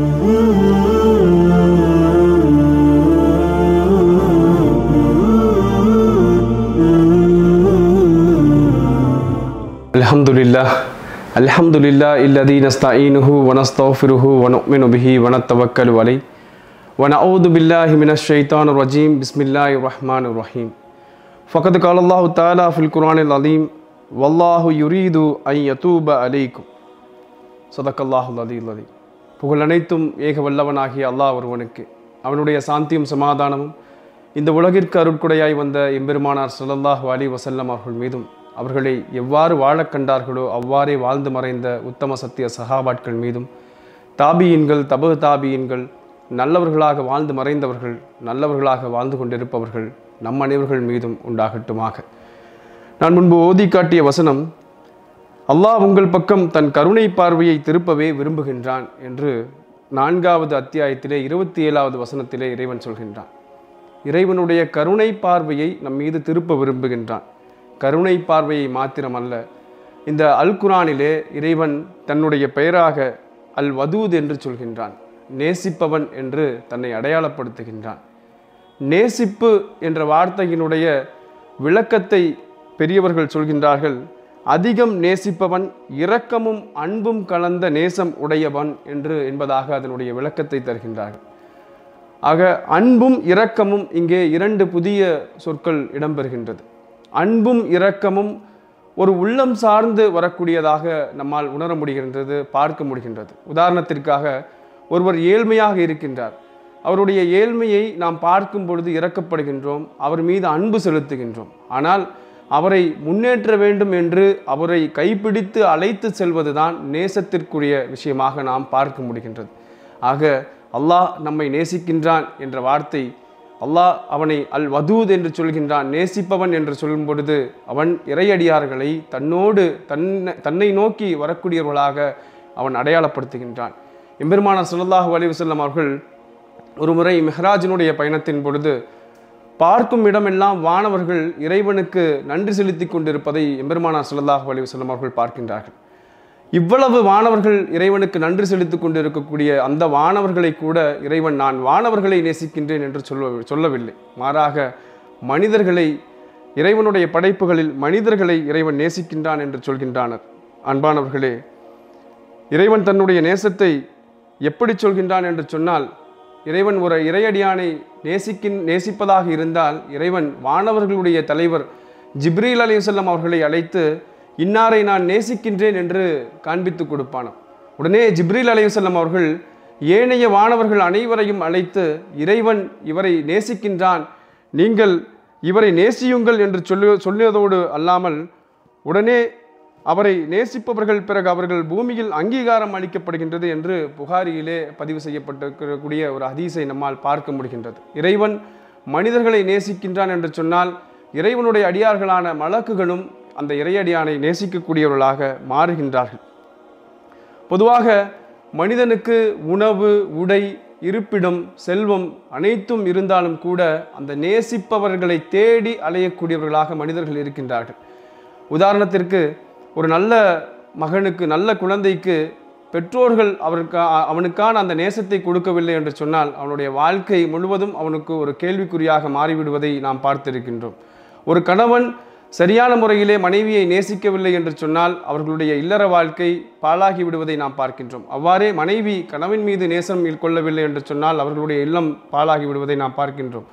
الحمد لله الحمد لله الذي نستعينه ونستغفره ونؤمن به ونتوكل عليه ونعوذ بالله من الشيطان الرجيم بسم الله الرحمن الرحيم فقد قال الله تعالى في القرآن العظيم والله يريد أن يتوب عليكم صدق الله العظيم புகழனைத்தும் ஏக வல்லவனாகிய அல்லாஹ் ஒருவனுக்கு அவனுடைய சாந்தியும் சமாதானமும் இந்த உலகிற்கு அருட்குடையாய் வந்த எம்பெருமானார் சல்லல்லாஹ் அலி வசல்லம் அவர்கள் மீதும் அவர்களை எவ்வாறு வாழக் கண்டார்களோ அவ்வாறே வாழ்ந்து மறைந்த உத்தம சத்திய சகாபாட்கள் மீதும் தாபியின்கள் தபு தாபியின்கள் நல்லவர்களாக வாழ்ந்து மறைந்தவர்கள் நல்லவர்களாக வாழ்ந்து கொண்டிருப்பவர்கள் நம் அனைவர்கள் மீதும் உண்டாகட்டுமாக நான் முன்பு ஓதி காட்டிய வசனம் அல்லாஹ் உங்கள் பக்கம் தன் கருணை பார்வையை திருப்பவே விரும்புகின்றான் என்று நான்காவது அத்தியாயத்திலே இருபத்தி ஏழாவது வசனத்திலே இறைவன் சொல்கின்றான் இறைவனுடைய கருணை பார்வையை நம் மீது திருப்ப விரும்புகின்றான் கருணை பார்வையை மாத்திரமல்ல இந்த அல் குரானிலே இறைவன் தன்னுடைய பெயராக அல் வதூத் என்று சொல்கின்றான் நேசிப்பவன் என்று தன்னை அடையாளப்படுத்துகின்றான் நேசிப்பு என்ற வார்த்தையினுடைய விளக்கத்தை பெரியவர்கள் சொல்கின்றார்கள் அதிகம் நேசிப்பவன் இரக்கமும் அன்பும் கலந்த நேசம் உடையவன் என்று என்பதாக அதனுடைய விளக்கத்தை தருகின்றார்கள் ஆக அன்பும் இரக்கமும் இங்கே இரண்டு புதிய சொற்கள் இடம்பெறுகின்றது அன்பும் இரக்கமும் ஒரு உள்ளம் சார்ந்து வரக்கூடியதாக நம்மால் உணர முடிகின்றது பார்க்க முடிகின்றது உதாரணத்திற்காக ஒருவர் ஏழ்மையாக இருக்கின்றார் அவருடைய ஏழ்மையை நாம் பார்க்கும் பொழுது இறக்கப்படுகின்றோம் அவர் மீது அன்பு செலுத்துகின்றோம் ஆனால் அவரை முன்னேற்ற வேண்டும் என்று அவரை கைப்பிடித்து அழைத்து செல்வதுதான் நேசத்திற்குரிய விஷயமாக நாம் பார்க்க முடிகின்றது ஆக அல்லாஹ் நம்மை நேசிக்கின்றான் என்ற வார்த்தை அல்லாஹ் அவனை அல் வதூத் என்று சொல்கின்றான் நேசிப்பவன் என்று சொல்லும் பொழுது அவன் இறையடியார்களை தன்னோடு தன்னை தன்னை நோக்கி வரக்கூடியவர்களாக அவன் அடையாளப்படுத்துகின்றான் எம்பெருமானார் சுல்லாஹு அலிவசல்லம் அவர்கள் ஒரு முறை மெஹராஜினுடைய பயணத்தின் பொழுது பார்க்கும் இடமெல்லாம் வானவர்கள் இறைவனுக்கு நன்றி செலுத்தி கொண்டிருப்பதை எம்பெருமானார் சல்லாஹ் செல்லும் அவர்கள் பார்க்கின்றார்கள் இவ்வளவு வானவர்கள் இறைவனுக்கு நன்றி செலுத்தி கொண்டிருக்கக்கூடிய அந்த வானவர்களை கூட இறைவன் நான் வானவர்களை நேசிக்கின்றேன் என்று சொல்ல சொல்லவில்லை மாறாக மனிதர்களை இறைவனுடைய படைப்புகளில் மனிதர்களை இறைவன் நேசிக்கின்றான் என்று சொல்கின்றனர் அன்பானவர்களே இறைவன் தன்னுடைய நேசத்தை எப்படி சொல்கின்றான் என்று சொன்னால் இறைவன் ஒரு இறையடியானை நேசிக்கின் நேசிப்பதாக இருந்தால் இறைவன் வானவர்களுடைய தலைவர் ஜிப்ரீல் அலிசல்லம் அவர்களை அழைத்து இன்னாரை நான் நேசிக்கின்றேன் என்று காண்பித்து கொடுப்பானாம் உடனே ஜிப்ரீல் அலிசல்லம் அவர்கள் ஏனைய வானவர்கள் அனைவரையும் அழைத்து இறைவன் இவரை நேசிக்கின்றான் நீங்கள் இவரை நேசியுங்கள் என்று சொல்லு சொல்லியதோடு அல்லாமல் உடனே அவரை நேசிப்பவர்கள் பிறகு அவர்கள் பூமியில் அங்கீகாரம் அளிக்கப்படுகின்றது என்று புகாரியிலே பதிவு செய்யப்பட்டிருக்கக்கூடிய ஒரு அதிசை நம்மால் பார்க்க முடிகின்றது இறைவன் மனிதர்களை நேசிக்கின்றான் என்று சொன்னால் இறைவனுடைய அடியார்களான மலக்குகளும் அந்த இறையடியானை நேசிக்கக்கூடியவர்களாக மாறுகின்றார்கள் பொதுவாக மனிதனுக்கு உணவு உடை இருப்பிடம் செல்வம் அனைத்தும் இருந்தாலும் கூட அந்த நேசிப்பவர்களை தேடி அலையக்கூடியவர்களாக மனிதர்கள் இருக்கின்றார்கள் உதாரணத்திற்கு ஒரு நல்ல மகனுக்கு நல்ல குழந்தைக்கு பெற்றோர்கள் அவருக்கு அவனுக்கான அந்த நேசத்தை கொடுக்கவில்லை என்று சொன்னால் அவனுடைய வாழ்க்கை முழுவதும் அவனுக்கு ஒரு கேள்விக்குறியாக மாறிவிடுவதை நாம் பார்த்திருக்கின்றோம் ஒரு கணவன் சரியான முறையிலே மனைவியை நேசிக்கவில்லை என்று சொன்னால் அவர்களுடைய இல்லற வாழ்க்கை பாழாகி விடுவதை நாம் பார்க்கின்றோம் அவ்வாறே மனைவி கணவன் மீது நேசம் கொள்ளவில்லை என்று சொன்னால் அவர்களுடைய இல்லம் பாழாகி விடுவதை நாம் பார்க்கின்றோம்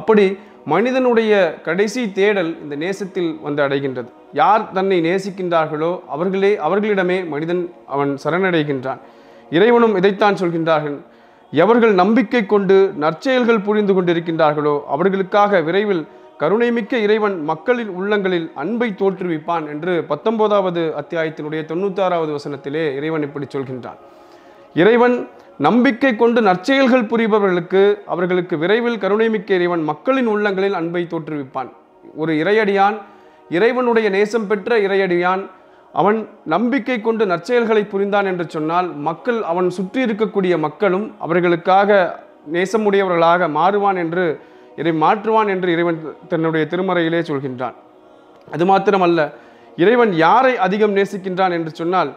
அப்படி மனிதனுடைய கடைசி தேடல் இந்த நேசத்தில் வந்து அடைகின்றது யார் தன்னை நேசிக்கின்றார்களோ அவர்களே அவர்களிடமே மனிதன் அவன் சரணடைகின்றான் இறைவனும் இதைத்தான் சொல்கின்றார்கள் எவர்கள் நம்பிக்கை கொண்டு நற்செயல்கள் புரிந்து கொண்டிருக்கின்றார்களோ அவர்களுக்காக விரைவில் கருணைமிக்க இறைவன் மக்களின் உள்ளங்களில் அன்பை தோற்றுவிப்பான் என்று பத்தொன்பதாவது அத்தியாயத்தினுடைய ஆறாவது வசனத்திலே இறைவன் இப்படி சொல்கின்றான் இறைவன் நம்பிக்கை கொண்டு நற்செயல்கள் புரிபவர்களுக்கு அவர்களுக்கு விரைவில் கருணைமிக்க இறைவன் மக்களின் உள்ளங்களில் அன்பை தோற்றுவிப்பான் ஒரு இறையடியான் இறைவனுடைய நேசம் பெற்ற இறையடியான் அவன் நம்பிக்கை கொண்டு நற்செயல்களை புரிந்தான் என்று சொன்னால் மக்கள் அவன் சுற்றி இருக்கக்கூடிய மக்களும் அவர்களுக்காக நேசமுடையவர்களாக மாறுவான் என்று இதை மாற்றுவான் என்று இறைவன் தன்னுடைய திருமறையிலே சொல்கின்றான் அது மாத்திரமல்ல இறைவன் யாரை அதிகம் நேசிக்கின்றான் என்று சொன்னால்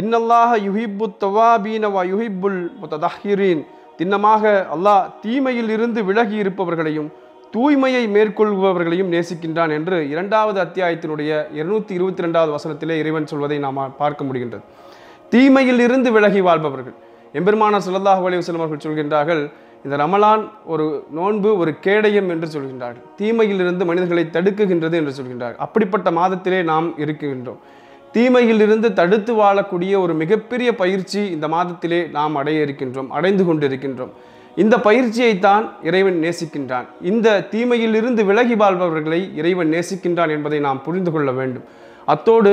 இன்னல்லாக யுஹிப்பு தவாபீனவா யுஹிப்புல் முத்ததஹிரீன் தின்னமாக அல்லாஹ் தீமையில் இருந்து விலகி இருப்பவர்களையும் தூய்மையை மேற்கொள்பவர்களையும் நேசிக்கின்றான் என்று இரண்டாவது அத்தியாயத்தினுடைய இருநூத்தி இருபத்தி ரெண்டாவது வசனத்திலே இறைவன் சொல்வதை நாம் பார்க்க முடிகின்றது தீமையில் இருந்து விலகி வாழ்பவர்கள் எம்பெருமான சுல்லாஹ் அலிவசலம் அவர்கள் சொல்கின்றார்கள் இந்த ரமலான் ஒரு நோன்பு ஒரு கேடயம் என்று சொல்கின்றார்கள் இருந்து மனிதர்களை தடுக்குகின்றது என்று சொல்கின்றார்கள் அப்படிப்பட்ட மாதத்திலே நாம் இருக்கின்றோம் தீமையிலிருந்து தடுத்து வாழக்கூடிய ஒரு மிகப்பெரிய பயிற்சி இந்த மாதத்திலே நாம் அடைய இருக்கின்றோம் அடைந்து கொண்டிருக்கின்றோம் இந்த பயிற்சியைத்தான் இறைவன் நேசிக்கின்றான் இந்த தீமையிலிருந்து விலகி வாழ்பவர்களை இறைவன் நேசிக்கின்றான் என்பதை நாம் புரிந்து கொள்ள வேண்டும் அத்தோடு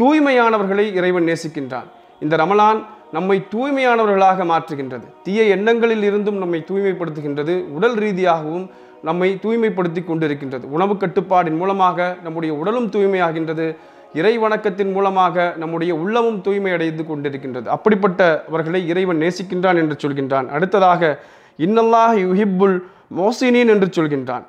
தூய்மையானவர்களை இறைவன் நேசிக்கின்றான் இந்த ரமலான் நம்மை தூய்மையானவர்களாக மாற்றுகின்றது தீய எண்ணங்களில் இருந்தும் நம்மை தூய்மைப்படுத்துகின்றது உடல் ரீதியாகவும் நம்மை தூய்மைப்படுத்தி கொண்டிருக்கின்றது உணவு கட்டுப்பாடின் மூலமாக நம்முடைய உடலும் தூய்மையாகின்றது இறை வணக்கத்தின் மூலமாக நம்முடைய உள்ளமும் தூய்மை அடைந்து கொண்டிருக்கின்றது அப்படிப்பட்டவர்களை இறைவன் நேசிக்கின்றான் என்று சொல்கின்றான் அடுத்ததாக இன்னல்லாக யுஹிப்புல் மோசினின் என்று சொல்கின்றான்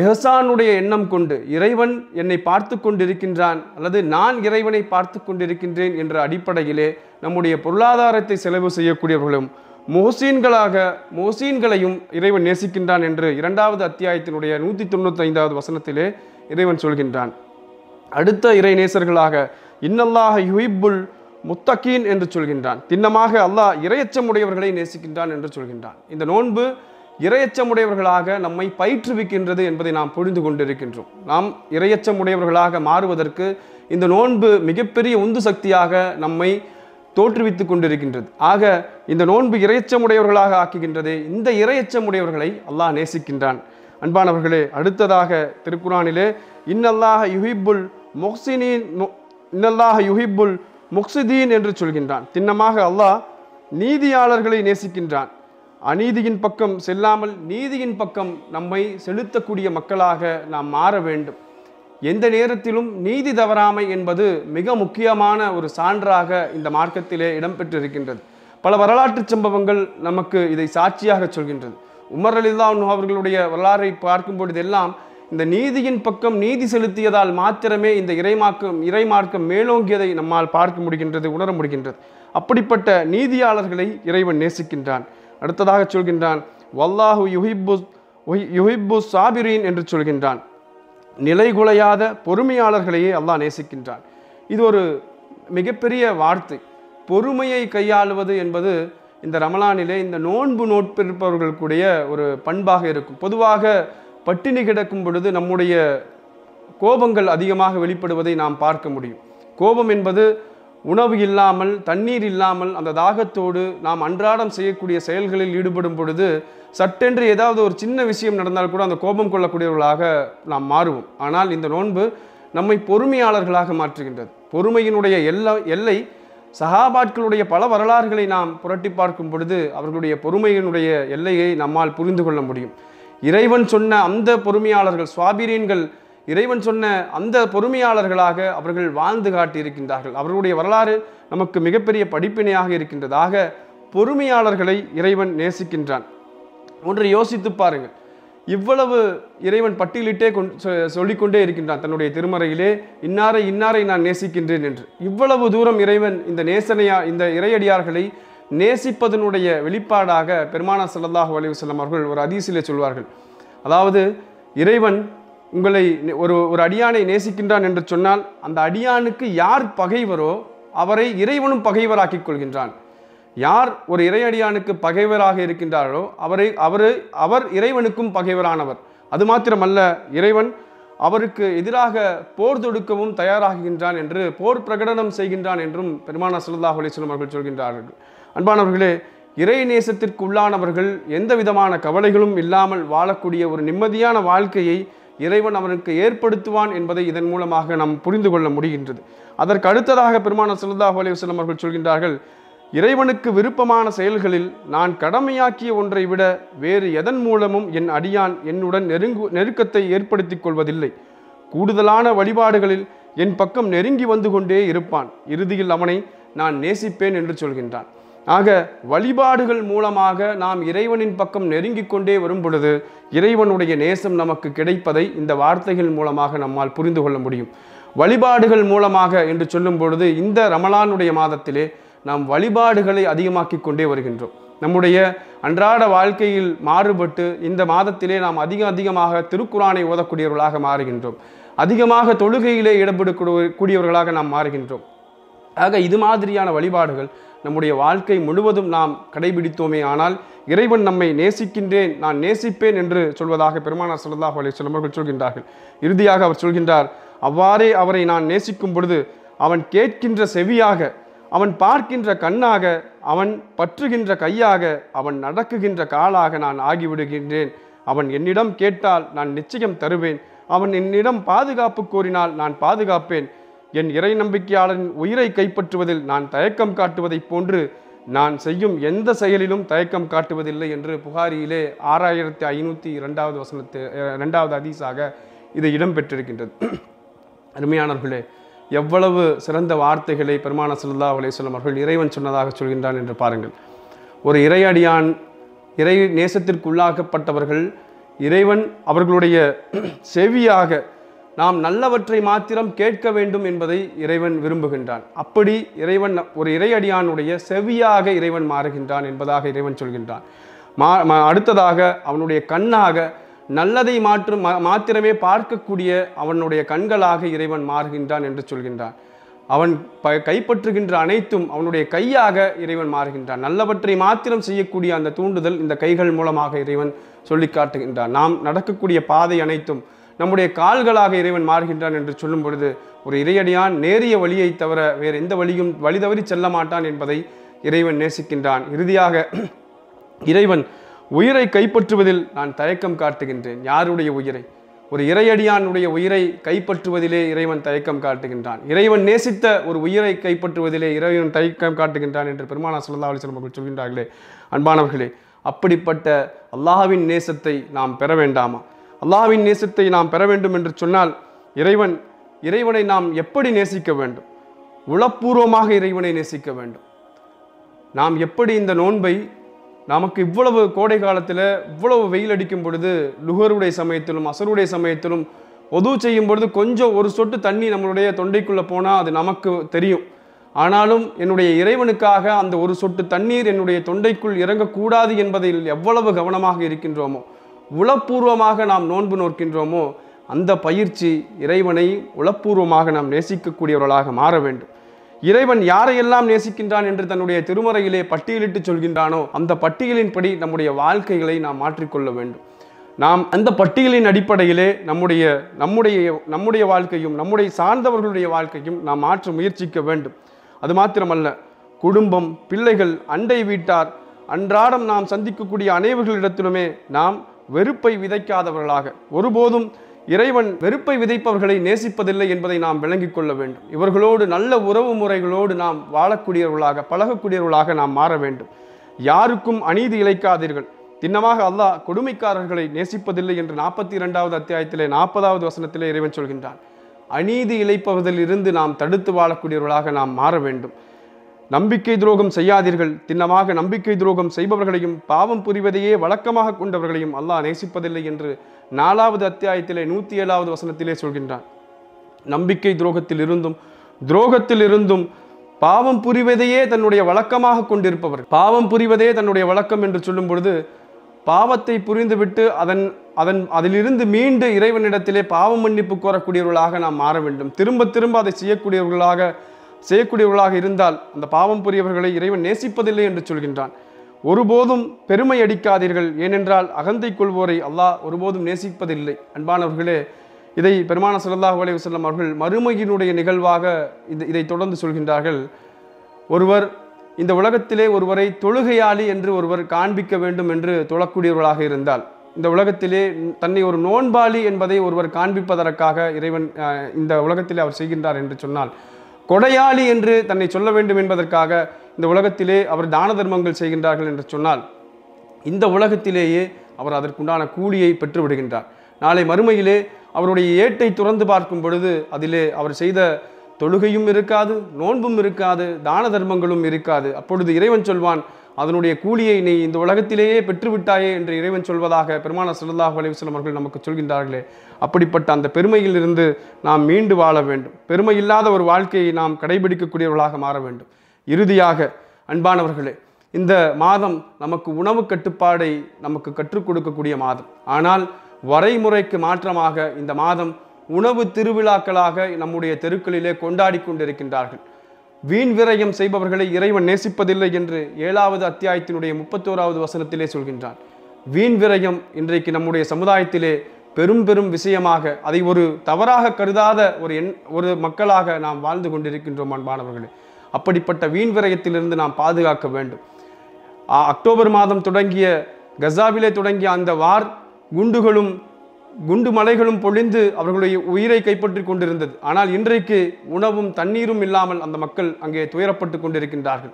எஹசானுடைய எண்ணம் கொண்டு இறைவன் என்னை பார்த்து கொண்டிருக்கின்றான் அல்லது நான் இறைவனை பார்த்து கொண்டிருக்கின்றேன் என்ற அடிப்படையிலே நம்முடைய பொருளாதாரத்தை செலவு செய்யக்கூடியவர்களும் மோசீன்களாக மோசீன்களையும் இறைவன் நேசிக்கின்றான் என்று இரண்டாவது அத்தியாயத்தினுடைய நூற்றி தொண்ணூற்றி ஐந்தாவது வசனத்திலே இறைவன் சொல்கின்றான் அடுத்த இறை நேசர்களாக இன்னல்லாக யுஹிப்புல் முத்தகீன் என்று சொல்கின்றான் தின்னமாக அல்லாஹ் இரையச்சமுடையவர்களை நேசிக்கின்றான் என்று சொல்கின்றான் இந்த நோன்பு இரையச்சமுடையவர்களாக நம்மை பயிற்றுவிக்கின்றது என்பதை நாம் புரிந்து கொண்டிருக்கின்றோம் நாம் இரையச்சமுடையவர்களாக மாறுவதற்கு இந்த நோன்பு மிகப்பெரிய உந்து சக்தியாக நம்மை தோற்றுவித்து கொண்டிருக்கின்றது ஆக இந்த நோன்பு இரையச்சமுடையவர்களாக ஆக்குகின்றது இந்த இரையச்சமுடையவர்களை அல்லாஹ் நேசிக்கின்றான் அன்பானவர்களே அடுத்ததாக திருக்குறானிலே இன்னல்லாக யுஹிபுல் முக்சினின் இன்னல்லாக யுஹிப்புல் முக்சிதீன் என்று சொல்கின்றான் திண்ணமாக அல்லாஹ் நீதியாளர்களை நேசிக்கின்றான் அநீதியின் பக்கம் செல்லாமல் நீதியின் பக்கம் நம்மை செலுத்தக்கூடிய மக்களாக நாம் மாற வேண்டும் எந்த நேரத்திலும் நீதி தவறாமை என்பது மிக முக்கியமான ஒரு சான்றாக இந்த மார்க்கத்திலே இடம்பெற்றிருக்கின்றது பல வரலாற்று சம்பவங்கள் நமக்கு இதை சாட்சியாக சொல்கின்றது உமர் அலில்லா அவர்களுடைய வரலாறை பார்க்கும் பொழுதெல்லாம் இந்த நீதியின் பக்கம் நீதி செலுத்தியதால் மாத்திரமே இந்த இறைமாக்கம் இறைமார்க்கம் மேலோங்கியதை நம்மால் பார்க்க முடிகின்றது உணர முடிகின்றது அப்படிப்பட்ட நீதியாளர்களை இறைவன் நேசிக்கின்றான் அடுத்ததாக சொல்கின்றான் வல்லாஹு யுஹிப்பு யுஹிப்பு சாபிரீன் என்று சொல்கின்றான் நிலைகுலையாத பொறுமையாளர்களையே அல்லாஹ் நேசிக்கின்றான் இது ஒரு மிகப்பெரிய வார்த்தை பொறுமையை கையாளுவது என்பது இந்த ரமலானிலே இந்த நோன்பு நோட்பிருப்பவர்களுக்குடைய ஒரு பண்பாக இருக்கும் பொதுவாக பட்டினி கிடக்கும் பொழுது நம்முடைய கோபங்கள் அதிகமாக வெளிப்படுவதை நாம் பார்க்க முடியும் கோபம் என்பது உணவு இல்லாமல் தண்ணீர் இல்லாமல் அந்த தாகத்தோடு நாம் அன்றாடம் செய்யக்கூடிய செயல்களில் ஈடுபடும் பொழுது சட்டென்று ஏதாவது ஒரு சின்ன விஷயம் நடந்தால் கூட அந்த கோபம் கொள்ளக்கூடியவர்களாக நாம் மாறுவோம் ஆனால் இந்த நோன்பு நம்மை பொறுமையாளர்களாக மாற்றுகின்றது பொறுமையினுடைய எல்லா எல்லை சகாபாட்களுடைய பல வரலாறுகளை நாம் புரட்டி பார்க்கும் பொழுது அவர்களுடைய பொறுமையினுடைய எல்லையை நம்மால் புரிந்து கொள்ள முடியும் இறைவன் சொன்ன அந்த பொறுமையாளர்கள் சுவாபிரியன்கள் இறைவன் சொன்ன அந்த பொறுமையாளர்களாக அவர்கள் வாழ்ந்து காட்டியிருக்கின்றார்கள் அவர்களுடைய வரலாறு நமக்கு மிகப்பெரிய படிப்பினையாக இருக்கின்றதாக பொறுமையாளர்களை இறைவன் நேசிக்கின்றான் ஒன்று யோசித்து பாருங்கள் இவ்வளவு இறைவன் பட்டியலிட்டே கொண் சொல்லிக்கொண்டே இருக்கின்றான் தன்னுடைய திருமறையிலே இன்னாரை இன்னாரை நான் நேசிக்கின்றேன் என்று இவ்வளவு தூரம் இறைவன் இந்த நேசனையா இந்த இறையடியார்களை நேசிப்பதனுடைய வெளிப்பாடாக பெருமானா சல்லாஹ் செல்லும் அவர்கள் ஒரு அதிசயிலே சொல்வார்கள் அதாவது இறைவன் உங்களை ஒரு ஒரு அடியானை நேசிக்கின்றான் என்று சொன்னால் அந்த அடியானுக்கு யார் பகைவரோ அவரை இறைவனும் பகைவராக்கிக் கொள்கின்றான் யார் ஒரு இறையடியானுக்கு பகைவராக இருக்கின்றாரோ அவரை அவர் அவர் இறைவனுக்கும் பகைவரானவர் அது மாத்திரமல்ல இறைவன் அவருக்கு எதிராக போர் தொடுக்கவும் தயாராகின்றான் என்று போர் பிரகடனம் செய்கின்றான் என்றும் பெருமானா சுல்லாஹ் அலிஸ்லம் அவர்கள் சொல்கின்றார்கள் அன்பானவர்களே இறை நேசத்திற்கு உள்ளானவர்கள் எந்த விதமான கவலைகளும் இல்லாமல் வாழக்கூடிய ஒரு நிம்மதியான வாழ்க்கையை இறைவன் அவனுக்கு ஏற்படுத்துவான் என்பதை இதன் மூலமாக நாம் புரிந்து கொள்ள முடிகின்றது அதற்கு அடுத்ததாக பெருமான சல்லா அலைவசலம் அவர்கள் சொல்கின்றார்கள் இறைவனுக்கு விருப்பமான செயல்களில் நான் கடமையாக்கிய ஒன்றை விட வேறு எதன் மூலமும் என் அடியான் என்னுடன் நெருங்கு நெருக்கத்தை ஏற்படுத்தி கொள்வதில்லை கூடுதலான வழிபாடுகளில் என் பக்கம் நெருங்கி வந்து கொண்டே இருப்பான் இறுதியில் அவனை நான் நேசிப்பேன் என்று சொல்கின்றான் ஆக வழிபாடுகள் மூலமாக நாம் இறைவனின் பக்கம் நெருங்கிக் கொண்டே வரும் பொழுது இறைவனுடைய நேசம் நமக்கு கிடைப்பதை இந்த வார்த்தைகள் மூலமாக நம்மால் புரிந்து கொள்ள முடியும் வழிபாடுகள் மூலமாக என்று சொல்லும் பொழுது இந்த ரமலானுடைய மாதத்திலே நாம் வழிபாடுகளை அதிகமாக்கிக் கொண்டே வருகின்றோம் நம்முடைய அன்றாட வாழ்க்கையில் மாறுபட்டு இந்த மாதத்திலே நாம் அதிக அதிகமாக திருக்குறானை ஓதக்கூடியவர்களாக மாறுகின்றோம் அதிகமாக தொழுகையிலே ஈடுபடக்கூடிய கூடியவர்களாக நாம் மாறுகின்றோம் ஆக இது மாதிரியான வழிபாடுகள் நம்முடைய வாழ்க்கை முழுவதும் நாம் கடைபிடித்தோமே ஆனால் இறைவன் நம்மை நேசிக்கின்றேன் நான் நேசிப்பேன் என்று சொல்வதாக பெருமானார் சொல்லதாக அலி சொல்லமர்கள் சொல்கின்றார்கள் இறுதியாக அவர் சொல்கின்றார் அவ்வாறே அவரை நான் நேசிக்கும் பொழுது அவன் கேட்கின்ற செவியாக அவன் பார்க்கின்ற கண்ணாக அவன் பற்றுகின்ற கையாக அவன் நடக்குகின்ற காலாக நான் ஆகிவிடுகின்றேன் அவன் என்னிடம் கேட்டால் நான் நிச்சயம் தருவேன் அவன் என்னிடம் பாதுகாப்பு கோரினால் நான் பாதுகாப்பேன் என் இறை நம்பிக்கையாளரின் உயிரை கைப்பற்றுவதில் நான் தயக்கம் காட்டுவதைப் போன்று நான் செய்யும் எந்த செயலிலும் தயக்கம் காட்டுவதில்லை என்று புகாரியிலே ஆறாயிரத்தி ஐநூற்றி இரண்டாவது வசனத்து ரெண்டாவது அதிசாக இது இடம்பெற்றிருக்கின்றது அருமையானவர்களே எவ்வளவு சிறந்த வார்த்தைகளை பெருமான செல்லா அலேஸ்வலம் அவர்கள் இறைவன் சொன்னதாக சொல்கின்றான் என்று பாருங்கள் ஒரு இறையடியான் இறை நேசத்திற்குள்ளாக்கப்பட்டவர்கள் இறைவன் அவர்களுடைய செவியாக நாம் நல்லவற்றை மாத்திரம் கேட்க வேண்டும் என்பதை இறைவன் விரும்புகின்றான் அப்படி இறைவன் ஒரு இறையடியானுடைய செவியாக இறைவன் மாறுகின்றான் என்பதாக இறைவன் சொல்கின்றான் மா அடுத்ததாக அவனுடைய கண்ணாக நல்லதை மாற்றும் மாத்திரமே பார்க்கக்கூடிய அவனுடைய கண்களாக இறைவன் மாறுகின்றான் என்று சொல்கின்றான் அவன் ப கைப்பற்றுகின்ற அனைத்தும் அவனுடைய கையாக இறைவன் மாறுகின்றான் நல்லவற்றை மாத்திரம் செய்யக்கூடிய அந்த தூண்டுதல் இந்த கைகள் மூலமாக இறைவன் சொல்லி காட்டுகின்றான் நாம் நடக்கக்கூடிய பாதை அனைத்தும் நம்முடைய கால்களாக இறைவன் மாறுகின்றான் என்று சொல்லும் பொழுது ஒரு இறையடியான் நேரிய வழியை தவிர வேறு எந்த வழியும் வழி தவறி செல்ல மாட்டான் என்பதை இறைவன் நேசிக்கின்றான் இறுதியாக இறைவன் உயிரை கைப்பற்றுவதில் நான் தயக்கம் காட்டுகின்றேன் யாருடைய உயிரை ஒரு இறையடியானுடைய உயிரை கைப்பற்றுவதிலே இறைவன் தயக்கம் காட்டுகின்றான் இறைவன் நேசித்த ஒரு உயிரை கைப்பற்றுவதிலே இறைவன் தயக்கம் காட்டுகின்றான் என்று பெருமானா சுல்லா அலிஸ்லம் அவர்கள் சொல்கின்றார்களே அன்பானவர்களே அப்படிப்பட்ட அல்லாஹாவின் நேசத்தை நாம் பெற வேண்டாமா அல்லாவின் நேசத்தை நாம் பெற வேண்டும் என்று சொன்னால் இறைவன் இறைவனை நாம் எப்படி நேசிக்க வேண்டும் உளப்பூர்வமாக இறைவனை நேசிக்க வேண்டும் நாம் எப்படி இந்த நோன்பை நமக்கு இவ்வளவு கோடை காலத்தில் இவ்வளவு வெயில் அடிக்கும் பொழுது லுகருடைய சமயத்திலும் அசருடைய சமயத்திலும் ஒது செய்யும் பொழுது கொஞ்சம் ஒரு சொட்டு தண்ணி நம்மளுடைய தொண்டைக்குள்ளே போனால் அது நமக்கு தெரியும் ஆனாலும் என்னுடைய இறைவனுக்காக அந்த ஒரு சொட்டு தண்ணீர் என்னுடைய தொண்டைக்குள் இறங்கக்கூடாது என்பதில் எவ்வளவு கவனமாக இருக்கின்றோமோ உளப்பூர்வமாக நாம் நோன்பு நோக்கின்றோமோ அந்த பயிற்சி இறைவனை உளப்பூர்வமாக நாம் நேசிக்கக்கூடியவர்களாக மாற வேண்டும் இறைவன் யாரையெல்லாம் நேசிக்கின்றான் என்று தன்னுடைய திருமறையிலே பட்டியலிட்டு சொல்கின்றானோ அந்த பட்டியலின்படி நம்முடைய வாழ்க்கைகளை நாம் மாற்றிக்கொள்ள வேண்டும் நாம் அந்த பட்டியலின் அடிப்படையிலே நம்முடைய நம்முடைய நம்முடைய வாழ்க்கையும் நம்முடைய சார்ந்தவர்களுடைய வாழ்க்கையும் நாம் மாற்ற முயற்சிக்க வேண்டும் அது மாத்திரமல்ல குடும்பம் பிள்ளைகள் அண்டை வீட்டார் அன்றாடம் நாம் சந்திக்கக்கூடிய அனைவர்களிடத்திலுமே நாம் வெறுப்பை விதைக்காதவர்களாக ஒருபோதும் இறைவன் வெறுப்பை விதைப்பவர்களை நேசிப்பதில்லை என்பதை நாம் விளங்கிக் கொள்ள வேண்டும் இவர்களோடு நல்ல உறவு முறைகளோடு நாம் வாழக்கூடியவர்களாக பழகக்கூடியவர்களாக நாம் மாற வேண்டும் யாருக்கும் அநீதி இழைக்காதீர்கள் தின்னமாக அல்லாஹ் கொடுமைக்காரர்களை நேசிப்பதில்லை என்று நாற்பத்தி இரண்டாவது அத்தியாயத்திலே நாற்பதாவது வசனத்திலே இறைவன் சொல்கின்றான் அநீதி இருந்து நாம் தடுத்து வாழக்கூடியவர்களாக நாம் மாற வேண்டும் நம்பிக்கை துரோகம் செய்யாதீர்கள் தின்னமாக நம்பிக்கை துரோகம் செய்பவர்களையும் பாவம் புரிவதையே வழக்கமாக கொண்டவர்களையும் அல்லாஹ் நேசிப்பதில்லை என்று நாலாவது அத்தியாயத்திலே நூற்றி ஏழாவது வசனத்திலே சொல்கின்றான் நம்பிக்கை துரோகத்தில் இருந்தும் துரோகத்தில் இருந்தும் பாவம் புரிவதையே தன்னுடைய வழக்கமாக கொண்டிருப்பவர் பாவம் புரிவதே தன்னுடைய வழக்கம் என்று சொல்லும் பொழுது பாவத்தை புரிந்துவிட்டு அதன் அதன் அதிலிருந்து மீண்டு இறைவனிடத்திலே பாவ மன்னிப்பு கோரக்கூடியவர்களாக நாம் மாற வேண்டும் திரும்ப திரும்ப அதை செய்யக்கூடியவர்களாக செய்யக்கூடியவர்களாக இருந்தால் அந்த பாவம் புரியவர்களை இறைவன் நேசிப்பதில்லை என்று சொல்கின்றான் ஒருபோதும் பெருமை அடிக்காதீர்கள் ஏனென்றால் அகந்தை கொள்வோரை அல்லாஹ் ஒருபோதும் நேசிப்பதில்லை அன்பானவர்களே இதை பெருமான சுல்லாஹ் அலி அவர்கள் மறுமையினுடைய நிகழ்வாக இது இதை தொடர்ந்து சொல்கின்றார்கள் ஒருவர் இந்த உலகத்திலே ஒருவரை தொழுகையாளி என்று ஒருவர் காண்பிக்க வேண்டும் என்று தொழக்கூடியவர்களாக இருந்தால் இந்த உலகத்திலே தன்னை ஒரு நோன்பாளி என்பதை ஒருவர் காண்பிப்பதற்காக இறைவன் இந்த உலகத்திலே அவர் செய்கின்றார் என்று சொன்னால் கொடையாளி என்று தன்னை சொல்ல வேண்டும் என்பதற்காக இந்த உலகத்திலே அவர் தான தர்மங்கள் செய்கின்றார்கள் என்று சொன்னால் இந்த உலகத்திலேயே அவர் அதற்குண்டான கூலியை பெற்றுவிடுகின்றார் நாளை மறுமையிலே அவருடைய ஏட்டை துறந்து பார்க்கும் பொழுது அதிலே அவர் செய்த தொழுகையும் இருக்காது நோன்பும் இருக்காது தான தர்மங்களும் இருக்காது அப்பொழுது இறைவன் சொல்வான் அதனுடைய கூலியை நீ இந்த உலகத்திலேயே பெற்றுவிட்டாயே என்று இறைவன் சொல்வதாக பெருமான சிறந்தாஹ் செல்லும் அவர்கள் நமக்கு சொல்கின்றார்களே அப்படிப்பட்ட அந்த பெருமையிலிருந்து நாம் மீண்டு வாழ வேண்டும் பெருமை இல்லாத ஒரு வாழ்க்கையை நாம் கடைபிடிக்கக்கூடியவர்களாக மாற வேண்டும் இறுதியாக அன்பானவர்களே இந்த மாதம் நமக்கு உணவு கட்டுப்பாடை நமக்கு கற்றுக் கொடுக்கக்கூடிய மாதம் ஆனால் வரைமுறைக்கு மாற்றமாக இந்த மாதம் உணவு திருவிழாக்களாக நம்முடைய தெருக்களிலே கொண்டாடி கொண்டிருக்கின்றார்கள் வீண் விரயம் செய்பவர்களை இறைவன் நேசிப்பதில்லை என்று ஏழாவது அத்தியாயத்தினுடைய முப்பத்தோராவது வசனத்திலே சொல்கின்றான் வீண் விரயம் இன்றைக்கு நம்முடைய சமுதாயத்திலே பெரும் பெரும் விஷயமாக அதை ஒரு தவறாக கருதாத ஒரு எண் ஒரு மக்களாக நாம் வாழ்ந்து கொண்டிருக்கின்றோம் அன்பானவர்களே அப்படிப்பட்ட வீண் விரயத்திலிருந்து நாம் பாதுகாக்க வேண்டும் அக்டோபர் மாதம் தொடங்கிய கசாவிலே தொடங்கிய அந்த வார் குண்டுகளும் குண்டு மலைகளும் பொழிந்து அவர்களுடைய உயிரை கைப்பற்றி கொண்டிருந்தது ஆனால் இன்றைக்கு உணவும் தண்ணீரும் இல்லாமல் அந்த மக்கள் அங்கே துயரப்பட்டு கொண்டிருக்கின்றார்கள்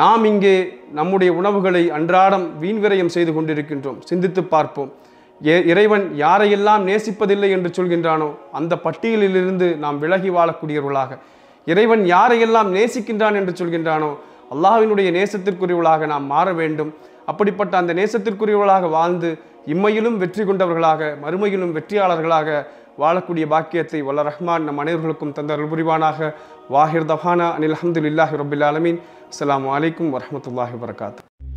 நாம் இங்கே நம்முடைய உணவுகளை அன்றாடம் வீண் விரயம் செய்து கொண்டிருக்கின்றோம் சிந்தித்து பார்ப்போம் ஏ இறைவன் யாரையெல்லாம் நேசிப்பதில்லை என்று சொல்கின்றானோ அந்த பட்டியலிலிருந்து நாம் விலகி வாழக்கூடியவர்களாக இறைவன் யாரையெல்லாம் நேசிக்கின்றான் என்று சொல்கின்றானோ அல்லாஹினுடைய நேசத்திற்குரியவளாக நாம் மாற வேண்டும் அப்படிப்பட்ட அந்த நேசத்திற்குரியவளாக வாழ்ந்து இம்மையிலும் வெற்றி கொண்டவர்களாக மறுமையிலும் வெற்றியாளர்களாக வாழக்கூடிய பாக்கியத்தை வல்ல ரஹ்மான் நம் அனைவர்களுக்கும் தந்த புரிவானாக வாஹிர் தஹானா அனில் அஹமதுல்லாஹி ரபுல் ஆலமீன் அஸ்லாம் வலைக்கம் வரமத்துல்லாஹி வரகாத்து